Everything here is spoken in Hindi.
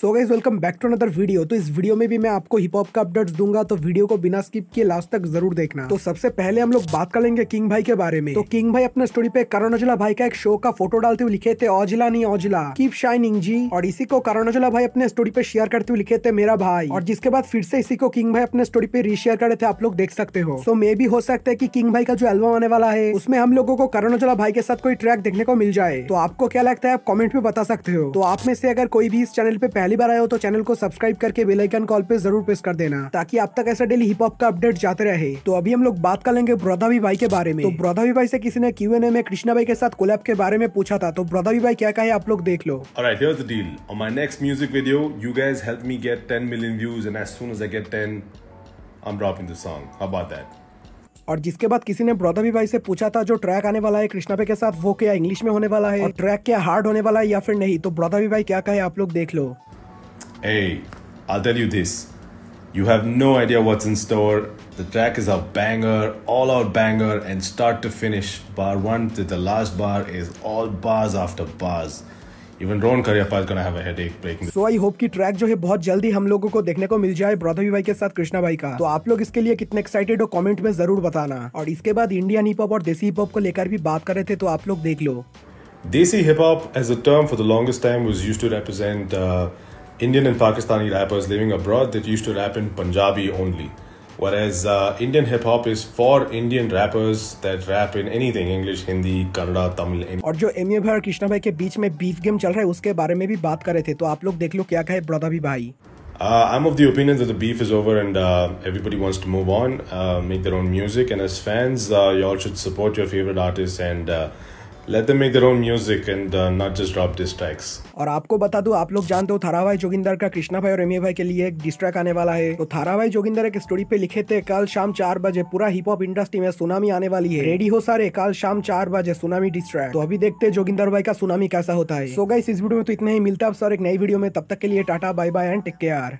So guys welcome back to another video तो इस वीडियो में भी मैं आपको हिप हॉप का अपडेट्स दूंगा तो वीडियो को बिना स्किप किए लास्ट तक जरूर देखना तो सबसे पहले हम लोग बात कर लेंगे किंग भाई के बारे में तो किंग भाई अपने स्टोरी पे करण औजला भाई का एक शो का फोटो डालते हुए लिखे थे औजला नहीं औजला कीप शाइनिंग जी और इसी को करण औजला भाई अपने स्टोरी पे शेयर करते हुए लिखे थे मेरा भाई और जिसके बाद फिर से इसी को किंग भाई अपने स्टोरी पे रीशेयर करे थे आप लोग देख सकते हो सो मे भी हो सकता है की किंग भाई का जो एल्बम आने वाला है उसमें हम लोगों को करण औजला भाई के साथ कोई ट्रैक देखने को मिल जाए तो आपको क्या लगता है आप कॉमेंट में बता सकते हो तो आप में से अगर कोई भी इस चैनल पे पहले पहली बार आए हो तो चैनल को सब्सक्राइब करके बेलाइकन कॉल पे जरूर प्रेस कर देना ताकि आप तक ऐसा डेली हिप हॉप का अपडेट जाते रहे तो अभी हम लोग बात कर लेंगे ब्रदावी भाई के बारे में तो ब्रदावी भाई से किसी ने क्यू एन ए में कृष्णा भाई के साथ कोलैब के बारे में पूछा था तो ब्रदावी भाई क्या कहे आप लोग देख लो Alright, here's the deal. On my next music video, you guys help me get 10 million views, and as soon as I get 10, I'm dropping the song. और जिसके बाद किसी ने ब्रॉदबी भाई से पूछा था जो ट्रैक आने वाला है कृष्णा भाई के साथ वो क्या इंग्लिश में होने वाला है और ट्रैक क्या हार्ड होने वाला है या फिर नहीं तो ब्रॉदबी भाई क्या कहे आप लोग देख लो Hey, I'll tell you this. You have no idea what's in store. The track is a banger, all out banger, and start to finish. Bar 1 to the last bar is all bars after bars. Even Ron Kariappa is gonna have a headache breaking so I hope कि ट्रैक जो है बहुत जल्दी हम लोगों को देखने को मिल जाए ब्रॉथवी भाई के साथ कृष्णा भाई का तो आप लोग इसके लिए कितने एक्साइटेड हो कमेंट में जरूर बताना और इसके बाद इंडियन हिप हॉप और देसी हिप हॉप को लेकर भी बात कर रहे थे तो आप लोग देख लो desi hip hop as a term for the longest time was used to represent Indian and Pakistani rappers living abroad that used to rap in Punjabi only. Whereas uh, Indian hip hop is for Indian rappers that rap in anything English, Hindi, Kannada, Tamil. और जो एमयू भाई और कृष्णा भाई के बीच में beef game चल रहा है उसके बारे में भी बात कर रहे थे तो आप लोग देख लो क्या कहे ब्रदर भी भाई Uh, I'm of the opinion that the beef is over and uh, everybody wants to move on, uh, make their own music. And as fans, uh, you all should support your favorite artists and uh, them make their own music and uh, not just drop this tracks. और आपको बता दूं आप लोग जानते हो थारा भाई जोगिंदर का कृष्णा भाई और एमी भाई के लिए एक डिस्ट्रैक आने वाला है तो थारा भाई जोगिंदर एक स्टोरी पे लिखे थे कल शाम चार बजे पूरा हिप हॉप इंडस्ट्री में सुनामी आने वाली है रेडी हो सारे कल शाम चार बजे सुनामी डिस्ट्रैक तो अभी देखते जोगिंदर भाई का सुनामी कैसा होता है सो so गई इस वीडियो में तो इतना ही मिलता है सर एक नई वीडियो में तब तक के लिए tata bye bye and take care